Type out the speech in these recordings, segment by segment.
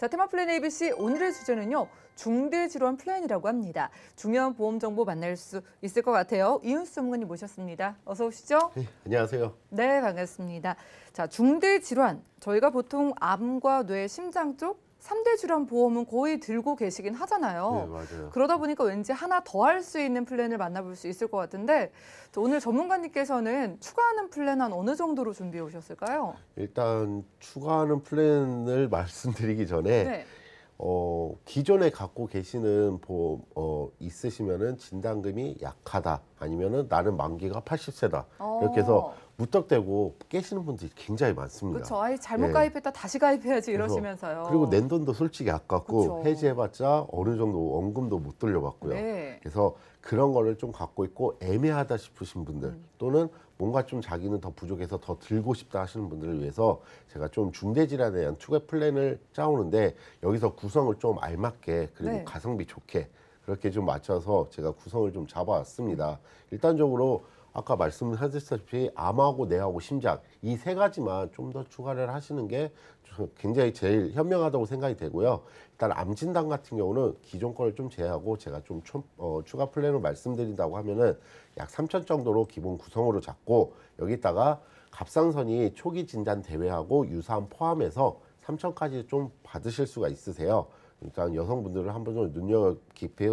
자, 테마플랜 ABC 오늘의 주제는요. 중대질환 플랜이라고 합니다. 중요한 보험 정보 만날 수 있을 것 같아요. 이은수 전문가님 모셨습니다. 어서 오시죠. 네, 안녕하세요. 네, 반갑습니다. 자, 중대질환. 저희가 보통 암과 뇌, 심장 쪽 삼대 주환 보험은 거의 들고 계시긴 하잖아요. 네, 맞아요. 그러다 보니까 왠지 하나 더 할 수 있는 플랜을 만나볼 수 있을 것 같은데 오늘 전문가님께서는 추가하는 플랜 한 어느 정도로 준비해 오셨을까요? 일단 추가하는 플랜을 말씀드리기 전에 네. 어, 기존에 갖고 계시는 보험 어, 있으시면은 진단금이 약하다 아니면은 나는 만기가 80세다 어. 이렇게 해서 어. 무턱대고 깨시는 분들이 굉장히 많습니다. 그렇죠. 아예 잘못 예. 가입했다 다시 가입해야지 이러시면서요. 그리고 낸 돈도 솔직히 아깝고 그쵸. 해지해봤자 어느 정도 원금도 못돌려봤고요 네. 그래서 그런 거를 좀 갖고 있고 애매하다 싶으신 분들 음. 또는 뭔가 좀 자기는 더 부족해서 더 들고 싶다 하시는 분들을 위해서 제가 좀 중대질환에 대한 추자 플랜을 짜오는데 여기서 구성을 좀 알맞게 그리고 네. 가성비 좋게 그렇게 좀 맞춰서 제가 구성을 좀 잡아왔습니다. 일단적으로 아까 말씀하셨다시피 암하고 뇌하고 심장 이 세 가지만 좀 더 추가를 하시는 게 굉장히 제일 현명하다고 생각이 되고요. 일단 암 진단 같은 경우는 기존 거를 좀 제외하고 제가 좀 추, 어, 추가 플랜을 말씀드린다고 하면은 약 3천 정도로 기본 구성으로 잡고 여기다가 갑상선이 초기 진단 대회하고 유사암 포함해서 3천까지 좀 받으실 수가 있으세요. 일단 여성분들을 한번 좀 눈여 깊이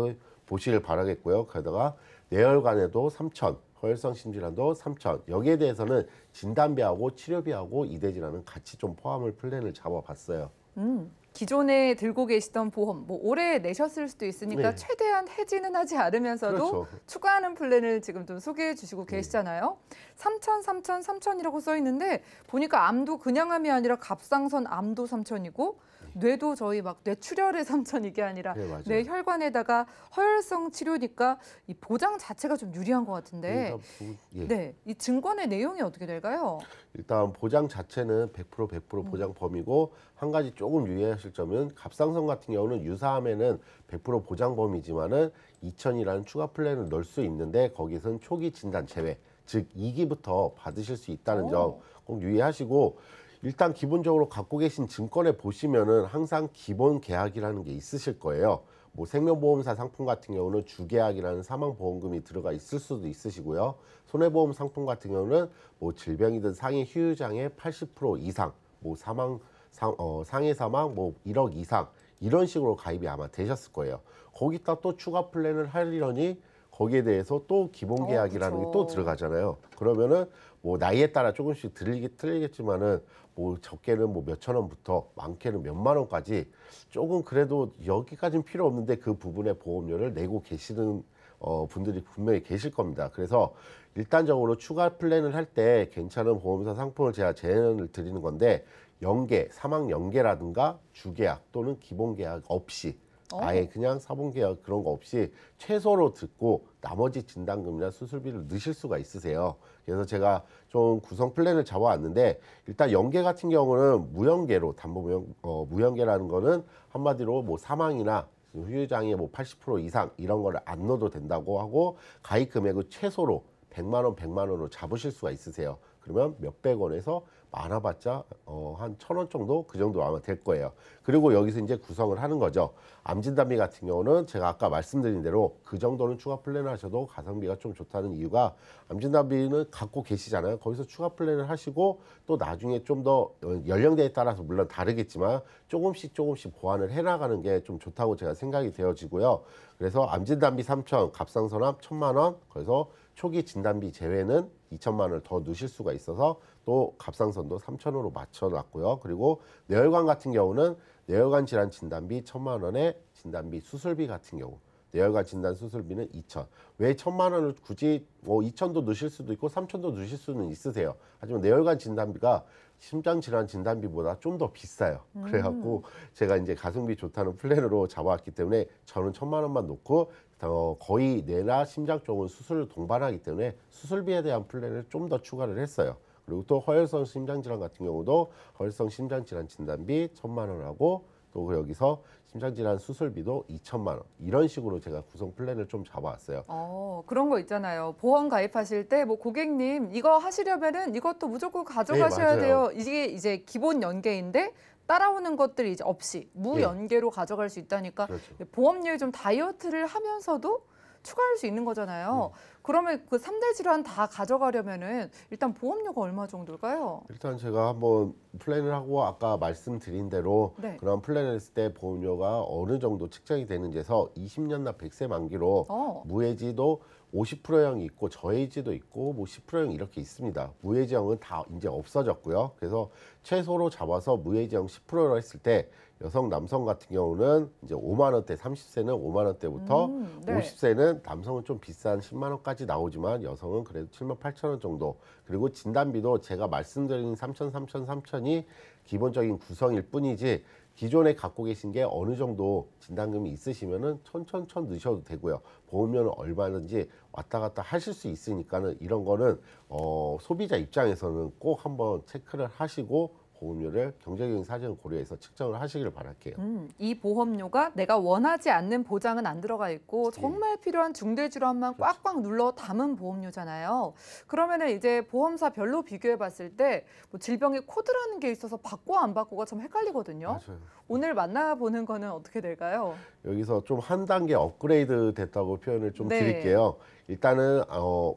보시길 바라겠고요. 게다가 뇌혈관에도 3천 허혈성 심질환도 3천. 여기에 대해서는 진단비하고 치료비하고 이대질환은 같이 좀 포함을 플랜을 잡아봤어요. 음, 기존에 들고 계시던 보험, 뭐 올해 내셨을 수도 있으니까 네. 최대한 해지는 하지 않으면서도 그렇죠. 추가하는 플랜을 지금 좀 소개해 주시고 네. 계시잖아요. 삼천삼천삼천이라고써 있는데 보니까 암도 그냥 암이 아니라 갑상선 암도 삼천이고 뇌도 저희 막 뇌출혈의 삼천 이게 아니라 네, 뇌혈관에다가 허혈성 치료니까 이 보장 자체가 좀 유리한 것 같은데 네, 예. 네, 이 증권의 내용이 어떻게 될까요? 일단 보장 자체는 100% 100% 음. 보장 범위고 음. 한 가지 조금 유의하실 점은 갑상선 같은 경우는 유사함에는 100% 보장 범위지만은 2천이라는 추가 플랜을 넣을 수 있는데 거기선 초기 진단 제외 즉 2기부터 받으실 수 있다는 점 꼭 유의하시고 일단 기본적으로 갖고 계신 증권에 보시면은 항상 기본 계약이라는 게 있으실 거예요. 뭐 생명보험사 상품 같은 경우는 주계약이라는 사망보험금이 들어가 있을 수도 있으시고요. 손해보험 상품 같은 경우는 뭐 질병이든 상해 휴유장의 80% 이상, 뭐 사망 상, 어, 상해 사망 뭐 1억 이상 이런 식으로 가입이 아마 되셨을 거예요. 거기다 또 추가 플랜을 하려니 거기에 대해서 또 기본 어, 계약이라는 게 또 들어가잖아요. 그러면은 뭐 나이에 따라 조금씩 들리기 틀리겠지만은 뭐 적게는 뭐 몇천 원부터 많게는 몇만 원까지 조금 그래도 여기까지는 필요 없는데 그 부분의 보험료를 내고 계시는 어, 분들이 분명히 계실 겁니다. 그래서 일단적으로 추가 플랜을 할 때 괜찮은 보험사 상품을 제가 제안을 드리는 건데 연계, 사망 연계라든가 주계약 또는 기본 계약 없이 어. 아예 그냥 사본 계약 그런 거 없이 최소로 듣고 나머지 진단금이나 수술비를 넣으실 수가 있으세요. 그래서 제가 좀 구성 플랜을 잡아왔는데 일단 연계 같은 경우는 무연계로 담보 무연, 어, 무연계라는 거는 한마디로 뭐 사망이나 후유장애 뭐 80% 이상 이런 거를 안 넣어도 된다고 하고 가입 금액을 최소로 100만 원, 100만 원으로 잡으실 수가 있으세요. 그러면 몇백 원에서 많아봤자 어, 한천 원 정도 그 정도 아마 될 거예요. 그리고 여기서 이제 구성을 하는 거죠. 암진단비 같은 경우는 제가 아까 말씀드린 대로 그 정도는 추가 플랜을 하셔도 가성비가 좀 좋다는 이유가 암진단비는 갖고 계시잖아요. 거기서 추가 플랜을 하시고 또 나중에 좀 더 연령대에 따라서 물론 다르겠지만 조금씩 조금씩 보완을 해나가는 게 좀 좋다고 제가 생각이 되어지고요. 그래서 암진단비 3천 갑상선암 1 천만 원, 그래서 초기 진단비 제외는 2천만 원을 더 넣으실 수가 있어서 또 갑상선도 3천으로 맞춰놨고요. 그리고 뇌혈관 같은 경우는 뇌혈관 질환 진단비 1천만 원에 진단비 수술비 같은 경우 뇌혈관 진단 수술비는 2천. 왜 1천만 원을 굳이 뭐 2천도 넣으실 수도 있고 3천도 넣으실 수는 있으세요. 하지만 뇌혈관 진단비가 심장 질환 진단비보다 좀 더 비싸요. 그래갖고 음. 제가 이제 가성비 좋다는 플랜으로 잡아왔기 때문에 저는 천만 원만 놓고 더 거의 뇌나 심장 쪽은 수술을 동반하기 때문에 수술비에 대한 플랜을 좀 더 추가를 했어요. 그리고 또 허혈성 심장질환 같은 경우도 허혈성 심장질환 진단비 천만 원하고 또 여기서 심장질환 수술비도 2천만 원 이런 식으로 제가 구성 플랜을 좀 잡아왔어요. 어, 그런 거 있잖아요. 보험 가입하실 때 뭐 고객님 이거 하시려면은 이것도 무조건 가져가셔야 네, 돼요. 이게 이제 기본 연계인데 따라오는 것들 이제 없이 무연계로 네. 가져갈 수 있다니까 그렇죠. 보험료에 좀 다이어트를 하면서도 추가할 수 있는 거잖아요. 네. 그러면 그 3대 질환 다 가져가려면은 일단 보험료가 얼마 정도일까요? 일단 제가 한번 플랜을 하고 아까 말씀드린 대로 네. 그런 플랜을 했을 때 보험료가 어느 정도 측정이 되는지해서 20년 나 100세 만기로 어. 무해지도 50%형 이 있고 저해지도 있고 뭐 10%형 이렇게 있습니다. 무해지형은 다 이제 없어졌고요. 그래서 최소로 잡아서 무해지형 10%로 했을 때 여성 남성 같은 경우는 이제 5만 원대 30세는 5만 원대부터 음, 네. 50세는 남성은 좀 비싼 10만 원까지 나오지만 여성은 그래도 7만 8천 원 정도. 그리고 진단비도 제가 말씀드린 3천 3천 3천이 기본적인 구성일 뿐이지 기존에 갖고 계신 게 어느 정도 진단금이 있으시면은 천천천 넣으셔도 되고요. 보험료는 얼마든지 왔다 갔다 하실 수 있으니까는 이런 거는 어, 소비자 입장에서는 꼭 한번 체크를 하시고 보험료를 경제적인 사정을 고려해서 측정을 하시기를 바랄게요. 음, 이 보험료가 내가 원하지 않는 보장은 안 들어가 있고 예. 정말 필요한 중대질환만 그렇죠. 꽉꽉 눌러 담은 보험료잖아요. 그러면 이제 보험사 별로 비교해 봤을 때뭐 질병의 코드라는 게 있어서 받고 안 받고가 참 헷갈리거든요. 맞아요. 오늘 만나보는 거는 어떻게 될까요? 여기서 좀 한 단계 업그레이드 됐다고 표현을 좀 네. 드릴게요. 일단은 어,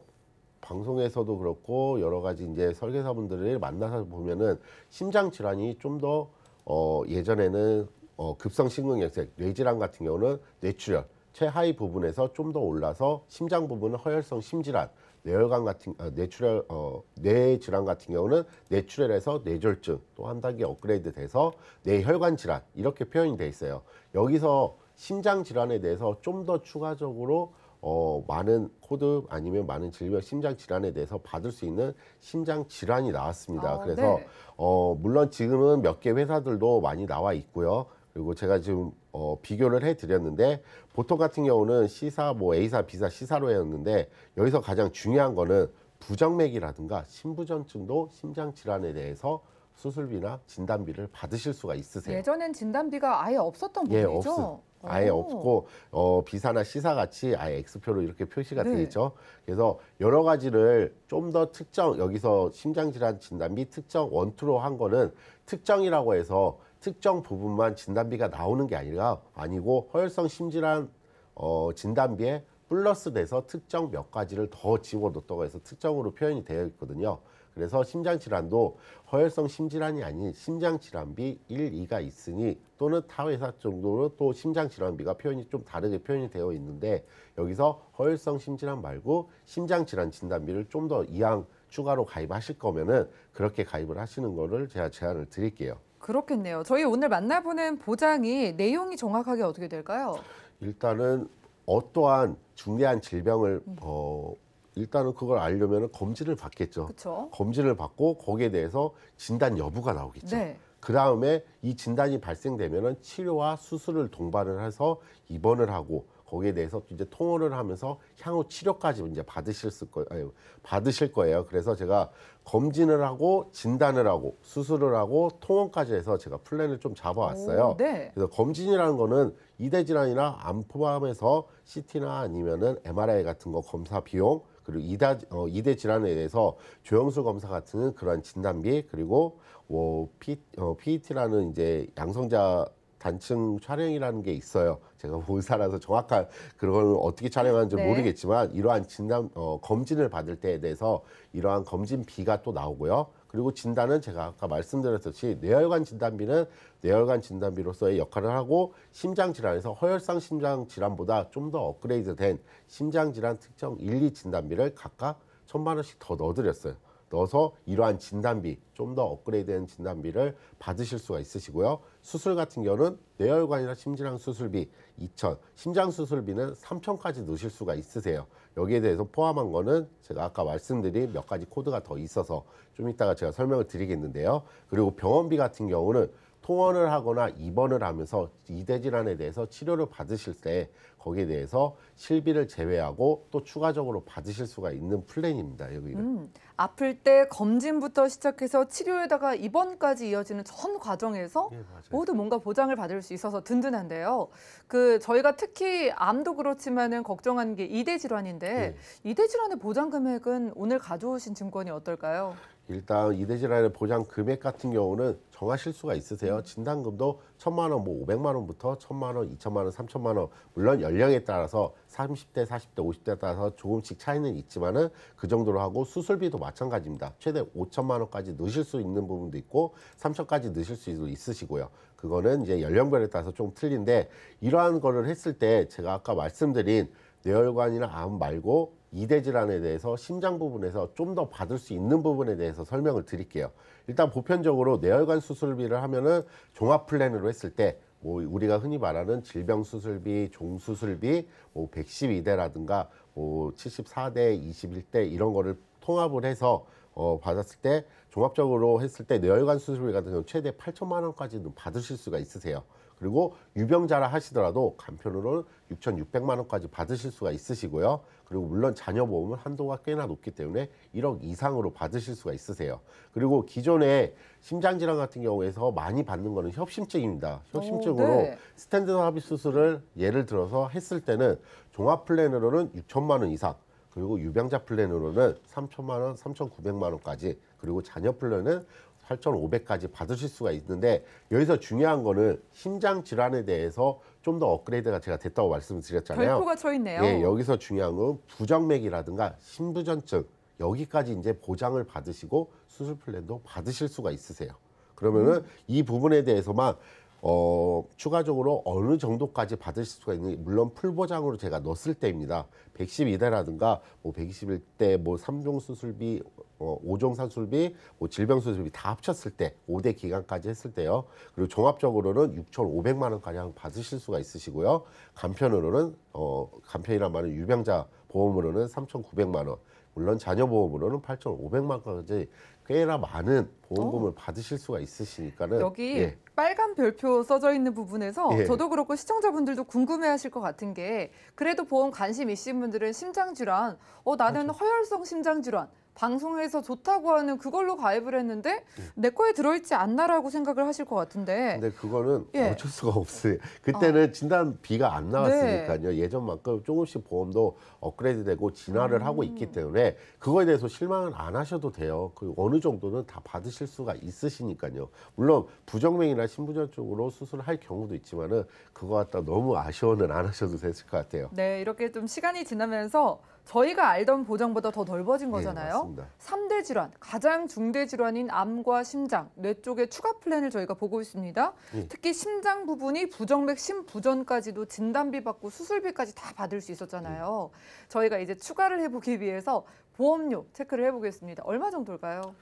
방송에서도 그렇고 여러 가지 이제 설계사분들을 만나서 보면은 심장 질환이 좀 더 어, 예전에는 어, 급성 심근경색, 뇌질환 같은 경우는 뇌출혈 최하위 부분에서 좀 더 올라서 심장 부분은 허혈성 심질환, 뇌혈관 같은 어, 뇌출혈 어, 뇌질환 같은 경우는 뇌출혈에서 뇌졸중 또한 단계 업그레이드 돼서 뇌혈관 질환 이렇게 표현이 돼 있어요. 여기서 심장 질환에 대해서 좀 더 추가적으로 어, 많은 코드 아니면 많은 질병, 심장 질환에 대해서 받을 수 있는 심장 질환이 나왔습니다. 아, 그래서 네. 어, 물론 지금은 몇 개 회사들도 많이 나와 있고요. 그리고 제가 지금 어, 비교를 해드렸는데 보통 같은 경우는 시사뭐 A사, B사, 시사로 했는데 여기서 가장 중요한 거는 부정맥이라든가 심부전증도 심장 질환에 대해서 수술비나 진단비를 받으실 수가 있으세요. 예전엔 진단비가 아예 없었던 부분이죠. 예, 없 아예 오. 없고 어, 비사나 시사 같이 아예 X표로 이렇게 표시가 네. 돼 있죠. 그래서 여러 가지를 좀 더 특정 여기서 심장 질환 진단비 특정 원투로 한 거는 특정이라고 해서 특정 부분만 진단비가 나오는 게 아니라 아니고 허혈성 심질환 어, 진단비에 플러스 돼서 특정 몇 가지를 더 집어넣었다고 해서 특정으로 표현이 되어 있거든요. 그래서 심장질환도 허혈성 심질환이 아닌 심장질환비 1, 2가 있으니 또는 타 회사 정도로 또 심장질환비가 표현이 좀 다르게 표현이 되어 있는데 여기서 허혈성 심질환 말고 심장질환 진단비를 좀 더 이양 추가로 가입하실 거면은 그렇게 가입을 하시는 거를 제가 제안을 드릴게요. 그렇겠네요. 저희 오늘 만나보는 보장이 내용이 정확하게 어떻게 될까요? 일단은 어떠한 중대한 질병을 음. 어, 일단은 그걸 알려면 검진을 받겠죠. 그쵸? 검진을 받고 거기에 대해서 진단 여부가 나오겠죠. 네. 그 다음에 이 진단이 발생되면은 치료와 수술을 동반을 해서 입원을 하고 거기에 대해서 이제 통원을 하면서 향후 치료까지 이제 받으실 거 아니, 받으실 거예요. 그래서 제가 검진을 하고 진단을 하고 수술을 하고 통원까지 해서 제가 플랜을 좀 잡아왔어요. 오, 네. 그래서 검진이라는 거는 이대 질환이나 암 포함해서 CT나 아니면은 MRI 같은 거 검사 비용 그리고 이다, 어, 이대 질환에 대해서 조영수 검사 같은 그런 진단비 그리고 뭐 P, 어, PET라는 이제 양성자 단층 촬영이라는 게 있어요. 제가 본사라서 정확한 그걸 어떻게 촬영하는지 네. 모르겠지만 이러한 진단 어, 검진을 받을 때에 대해서 이러한 검진비가 또 나오고요. 그리고 진단은 제가 아까 말씀드렸듯이 뇌혈관 진단비는 뇌혈관 진단비로서의 역할을 하고 심장 질환에서 허혈성 심장 질환보다 좀 더 업그레이드된 심장 질환 특정 1, 2 진단비를 각각 천만 원씩 더 넣어드렸어요. 넣어서 이러한 진단비 좀 더 업그레이드된 진단비를 받으실 수가 있으시고요. 수술 같은 경우는 뇌혈관이나 심장 수술비 2천, 심장 수술비는 3천까지 넣으실 수가 있으세요. 여기에 대해서 포함한 거는 제가 아까 말씀드린 몇 가지 코드가 더 있어서 좀 이따가 제가 설명을 드리겠는데요. 그리고 병원비 같은 경우는 통원을 하거나 입원을 하면서 이대 질환에 대해서 치료를 받으실 때 거기에 대해서 실비를 제외하고 또 추가적으로 받으실 수가 있는 플랜입니다. 여기는 음, 아플 때 검진부터 시작해서 치료에다가 입원까지 이어지는 전 과정에서 예, 모두 뭔가 보장을 받을 수 있어서 든든한데요. 그 저희가 특히 암도 그렇지만은 걱정하는 게 이대 질환인데 예. 이대 질환의 보장 금액은 오늘 가져오신 증권이 어떨까요? 일단 이대 질환의 보장 금액 같은 경우는 정하실 수가 있으세요. 음. 진단금도 천만 원, 뭐 오백만 원부터 천만 원, 이천만 원, 삼천만 원 물론 연령에 따라서 삼십 대 사십 대 오십 대에 따라서 조금씩 차이는 있지만은 그 정도로 하고 수술비도 마찬가지입니다. 최대 오천만 원까지 넣으실 수 있는 부분도 있고 삼천까지 넣으실 수도 있으시고요. 그거는 이제 연령별에 따라서 좀 틀린데 이러한 거를 했을 때 제가 아까 말씀드린 뇌혈관이나 암 말고 이대 질환에 대해서 심장 부분에서 좀 더 받을 수 있는 부분에 대해서 설명을 드릴게요. 일단 보편적으로 뇌혈관 수술비를 하면은 종합 플랜으로 했을 때 뭐 우리가 흔히 말하는 질병 수술비, 종 수술비, 뭐 112대라든가 뭐 74대, 21대 이런 거를 통합을 해서 어, 받았을 때 종합적으로 했을 때 뇌혈관 수술비 같은 경우 최대 8천만 원까지는 받으실 수가 있으세요. 그리고 유병자라 하시더라도 간편으로는 6,600만 원까지 받으실 수가 있으시고요. 그리고 물론 자녀 보험은 한도가 꽤나 높기 때문에 1억 이상으로 받으실 수가 있으세요. 그리고 기존에 심장 질환 같은 경우에서 많이 받는 거는 협심증입니다. 협심증으로 네. 스탠드 삽입 수술을 예를 들어서 했을 때는 종합 플랜으로는 6천만 원 이상, 그리고 유병자 플랜으로는 3천만 원, 3,900만 원까지, 그리고 자녀 플랜은 8,500까지 받으실 수가 있는데 여기서 중요한 거는 심장 질환에 대해서 좀 더 업그레이드가 제가 됐다고 말씀드렸잖아요. 별표가 쳐 있네요. 예, 여기서 중요한 건 부정맥이라든가 심부전증 여기까지 이제 보장을 받으시고 수술 플랜도 받으실 수가 있으세요. 그러면은 음. 이 부분에 대해서만 어, 추가적으로 어느 정도까지 받으실 수가 있는 물론 풀보장으로 제가 넣었을 때입니다. 112대라든가 뭐 121대 뭐 3종 수술비 어, 5종 산술비, 뭐 질병 수술비 다 합쳤을 때 5대 기간까지 했을 때요. 그리고 종합적으로는 6,500만 원 가량 받으실 수가 있으시고요. 간편으로는 어 간편이란 말은 유병자 보험으로는 3,900만 원 물론 자녀 보험으로는 8,500만까지 꽤나 많은 보험금을 어. 받으실 수가 있으시니까는 여기 예. 빨간 별표 써져 있는 부분에서 예. 저도 그렇고 시청자분들도 궁금해하실 것 같은 게 그래도 보험 관심 있으신 분들은 심장 질환, 어 나는 맞아. 그렇죠. 허혈성 심장 질환 방송에서 좋다고 하는 그걸로 가입을 했는데 네. 내 거에 들어있지 않나라고 생각을 하실 것 같은데. 근데 그거는 예. 어쩔 수가 없어요. 아. 그때는 아. 진단 비가 안 네. 나왔으니까요. 네. 예전만큼 조금씩 보험도 업그레이드되고 진화를 음. 하고 있기 때문에 그거에 대해서 실망은 안 하셔도 돼요. 그 어느 정도는 다 받으실 수가 있으시니까요. 물론 부정맥이나 신부전 쪽으로 수술할 을 경우도 있지만은 그거 갖다 너무 아쉬워는 안 하셔도 됐을 것 같아요. 네, 이렇게 좀 시간이 지나면서 저희가 알던 보장보다 더 넓어진 예, 거잖아요. 네, 3대 질환, 가장 중대 질환인 암과 심장, 뇌 쪽에 추가 플랜을 저희가 보고 있습니다. 네. 특히 심장 부분이 부정맥 심부전까지도 진단비 받고 수술비까지 다 받을 수 있었잖아요. 네. 저희가 이제 추가를 해보기 위해서 보험료 체크를 해보겠습니다. 얼마 정도일까요?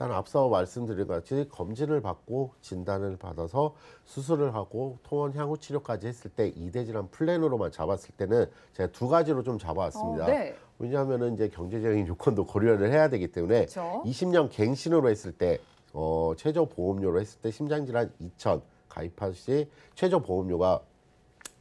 일단 앞서 말씀드린 것 같이 검진을 받고 진단을 받아서 수술을 하고 통원 향후 치료까지 했을 때 이대 질환 플랜으로만 잡았을 때는 제가 두 가지로 좀 잡아왔습니다. 어, 네. 왜냐하면 이제 경제적인 요건도 고려를 해야 되기 때문에 그렇죠. 20년 갱신으로 했을 때 어, 최저 보험료로 했을 때 심장질환 2천 가입한 시 최저 보험료가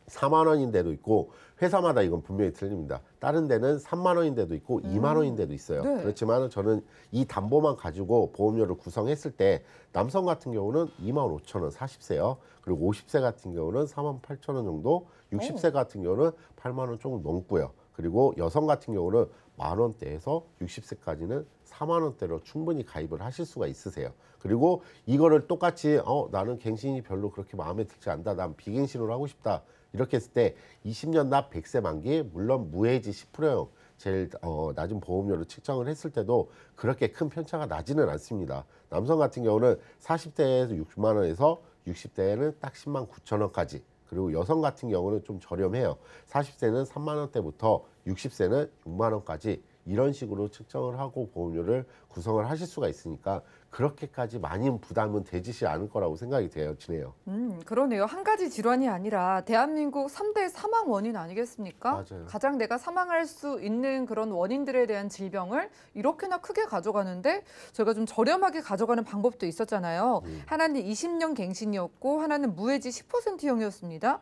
4만 원인 데도 있고 회사마다 이건 분명히 틀립니다. 다른 데는 3만 원인 데도 있고 2만 음. 원인 데도 있어요. 네. 그렇지만 저는 이 담보만 가지고 보험료를 구성했을 때 남성 같은 경우는 2만 5천 원 40세요. 그리고 50세 같은 경우는 4만 8천 원 정도, 60세 오. 같은 경우는 8만 원 조금 넘고요. 그리고 여성 같은 경우는 만 원대에서 60세까지는 4만 원대로 충분히 가입을 하실 수가 있으세요. 그리고 이거를 똑같이 어 나는 갱신이 별로 그렇게 마음에 들지 않다. 난 비갱신으로 하고 싶다. 이렇게 했을 때 20년 납 100세 만기 물론 무해지 10%형 제일 어, 낮은 보험료로 측정을 했을 때도 그렇게 큰 편차가 나지는 않습니다. 남성 같은 경우는 40대에서 60만 원에서 60대에는 딱 10만 9천 원까지 그리고 여성 같은 경우는 좀 저렴해요. 40세는 3만 원대부터 60세는 6만 원까지 이런 식으로 측정을 하고 보험료를 구성을 하실 수가 있으니까 그렇게까지 많은 부담은 되지시 않을 거라고 생각이 돼요, 지네요. 음, 그러네요. 한 가지 질환이 아니라 대한민국 3대 사망 원인 아니겠습니까? 맞아요. 가장 내가 사망할 수 있는 그런 원인들에 대한 질병을 이렇게나 크게 가져가는데 저희가 좀 저렴하게 가져가는 방법도 있었잖아요. 음. 하나는 20년 갱신이었고 하나는 무해지 10%형이었습니다.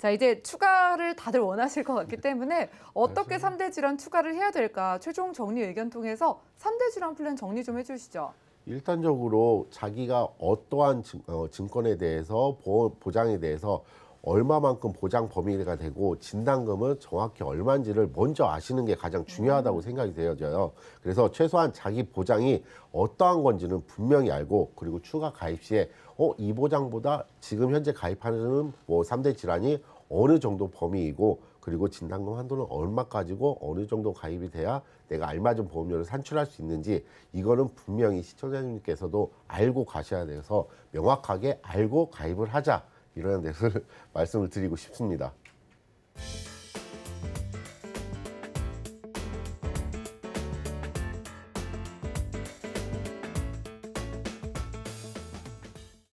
자, 이제 추가를 다들 원하실 것 같기 네. 때문에 어떻게 삼대 질환 추가를 해야 될까? 최종 정리 의견 통해서 삼대 질환 플랜 정리 좀 해주시죠. 일단적으로 자기가 어떠한 증, 어, 증권에 대해서 보 보장에 대해서 얼마만큼 보장 범위가 되고 진단금은 정확히 얼마인지를 먼저 아시는 게 가장 중요하다고 음. 생각이 되어져요. 그래서 최소한 자기 보장이 어떠한 건지는 분명히 알고 그리고 추가 가입 시에 어, 이 보장보다 지금 현재 가입하는 뭐삼대 질환이 어느 정도 범위이고 그리고 진단금 한도는 얼마까지고 어느 정도 가입이 돼야 내가 알맞은 보험료를 산출할 수 있는지 이거는 분명히 시청자님께서도 알고 가셔야 돼서 명확하게 알고 가입을 하자 이런 데서 말씀을 드리고 싶습니다.